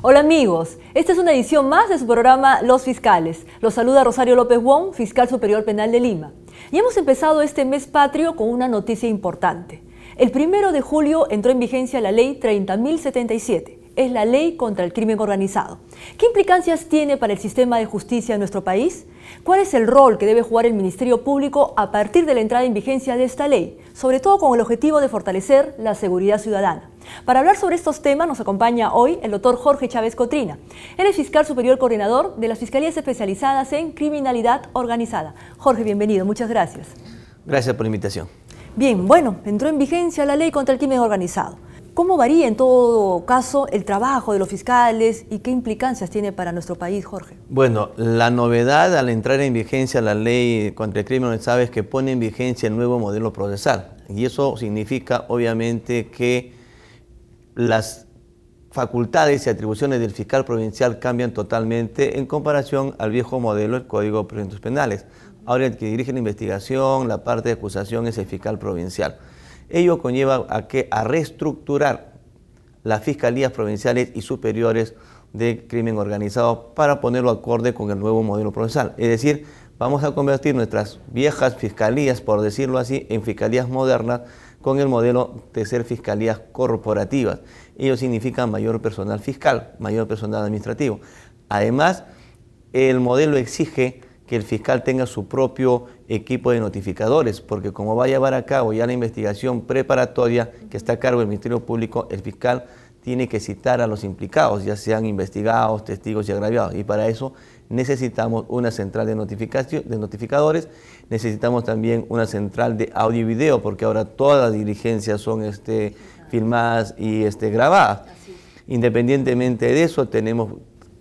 Hola amigos, esta es una edición más de su programa Los Fiscales. Los saluda Rosario López Wong, fiscal superior penal de Lima. Y hemos empezado este mes patrio con una noticia importante. El primero de julio entró en vigencia la ley 30.077 es la ley contra el crimen organizado. ¿Qué implicancias tiene para el sistema de justicia en nuestro país? ¿Cuál es el rol que debe jugar el Ministerio Público a partir de la entrada en vigencia de esta ley, sobre todo con el objetivo de fortalecer la seguridad ciudadana? Para hablar sobre estos temas nos acompaña hoy el doctor Jorge Chávez Cotrina. Él es fiscal superior coordinador de las Fiscalías Especializadas en Criminalidad Organizada. Jorge, bienvenido, muchas gracias. Gracias por la invitación. Bien, bueno, entró en vigencia la ley contra el crimen organizado. ¿Cómo varía en todo caso el trabajo de los fiscales y qué implicancias tiene para nuestro país, Jorge? Bueno, la novedad al entrar en vigencia la ley contra el crimen organizado es que pone en vigencia el nuevo modelo procesal. Y eso significa, obviamente, que las facultades y atribuciones del fiscal provincial cambian totalmente en comparación al viejo modelo del Código de Procedimientos Penales. Ahora el que dirige la investigación, la parte de acusación es el fiscal provincial. Ello conlleva a, que, a reestructurar las fiscalías provinciales y superiores de crimen organizado para ponerlo acorde con el nuevo modelo provincial. Es decir, vamos a convertir nuestras viejas fiscalías, por decirlo así, en fiscalías modernas con el modelo de ser fiscalías corporativas. Ello significa mayor personal fiscal, mayor personal administrativo. Además, el modelo exige que el fiscal tenga su propio equipo de notificadores, porque como va a llevar a cabo ya la investigación preparatoria que está a cargo del Ministerio Público, el fiscal tiene que citar a los implicados, ya sean investigados, testigos y agraviados. Y para eso necesitamos una central de, notificación, de notificadores, necesitamos también una central de audio y video, porque ahora todas las diligencias son este, filmadas y este, grabadas. Independientemente de eso, tenemos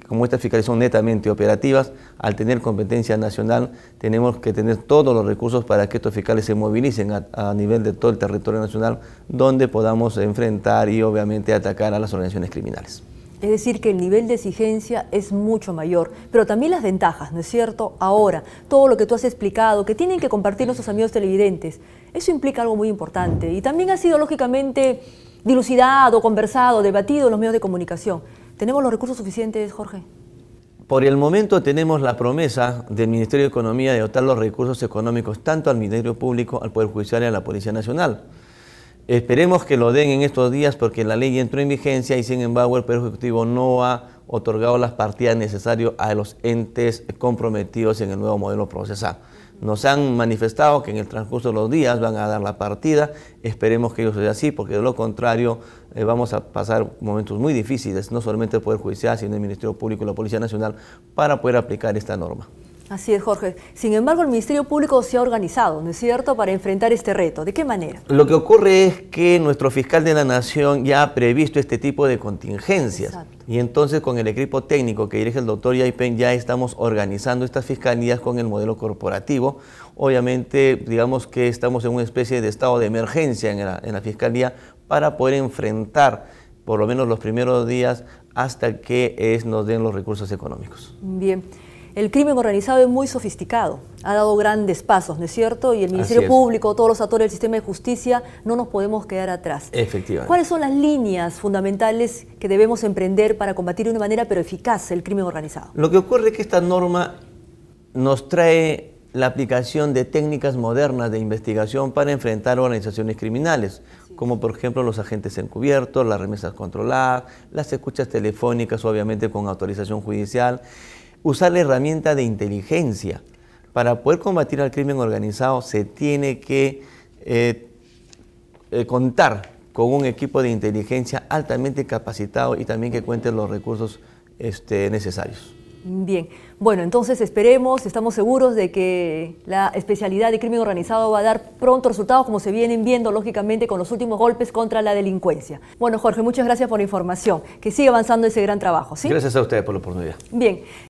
como estas fiscales son netamente operativas, al tener competencia nacional tenemos que tener todos los recursos para que estos fiscales se movilicen a, nivel de todo el territorio nacional, donde podamos enfrentar y obviamente atacar a las organizaciones criminales. Es decir, que el nivel de exigencia es mucho mayor, pero también las ventajas, ¿no es cierto? Ahora, todo lo que tú has explicado, que tienen que compartir nuestros amigos televidentes, eso implica algo muy importante y también ha sido lógicamente dilucidado, conversado, debatido en los medios de comunicación. ¿Tenemos los recursos suficientes, Jorge? Por el momento tenemos la promesa del Ministerio de Economía de dotar los recursos económicos tanto al Ministerio Público, al Poder Judicial y a la Policía Nacional. Esperemos que lo den en estos días porque la ley entró en vigencia y sin embargo el Poder Ejecutivo no ha otorgado las partidas necesarias a los entes comprometidos en el nuevo modelo procesal. Nos han manifestado que en el transcurso de los días van a dar la partida. Esperemos que ello sea así, porque de lo contrario eh, vamos a pasar momentos muy difíciles, no solamente el Poder Judicial, sino el Ministerio Público y la Policía Nacional, para poder aplicar esta norma. Así es, Jorge. Sin embargo, el Ministerio Público se ha organizado, ¿no es cierto?, para enfrentar este reto. ¿De qué manera? Lo que ocurre es que nuestro fiscal de la Nación ya ha previsto este tipo de contingencias. Y entonces, con el equipo técnico que dirige el doctor Yaipen, ya estamos organizando estas fiscalías con el modelo corporativo. Obviamente, digamos que estamos en una especie de estado de emergencia en la, fiscalía para poder enfrentar por lo menos los primeros días hasta que nos den los recursos económicos. Bien. El crimen organizado es muy sofisticado, ha dado grandes pasos, ¿no es cierto? Y el Ministerio Público, todos los actores del sistema de justicia, no nos podemos quedar atrás. Efectivamente. ¿Cuáles son las líneas fundamentales que debemos emprender para combatir de una manera pero eficaz el crimen organizado? Lo que ocurre es que esta norma nos trae la aplicación de técnicas modernas de investigación para enfrentar organizaciones criminales, como por ejemplo los agentes encubiertos, las remesas controladas, las escuchas telefónicas, obviamente con autorización judicial usar la herramienta de inteligencia. Para poder combatir al crimen organizado se tiene que eh, eh, contar con un equipo de inteligencia altamente capacitado y también que cuente los recursos este, necesarios. Bien, bueno, entonces esperemos, estamos seguros de que la especialidad de crimen organizado va a dar pronto resultados, como se vienen viendo lógicamente con los últimos golpes contra la delincuencia. Bueno, Jorge, muchas gracias por la información, que siga avanzando ese gran trabajo. Gracias a ustedes por la oportunidad. Bien.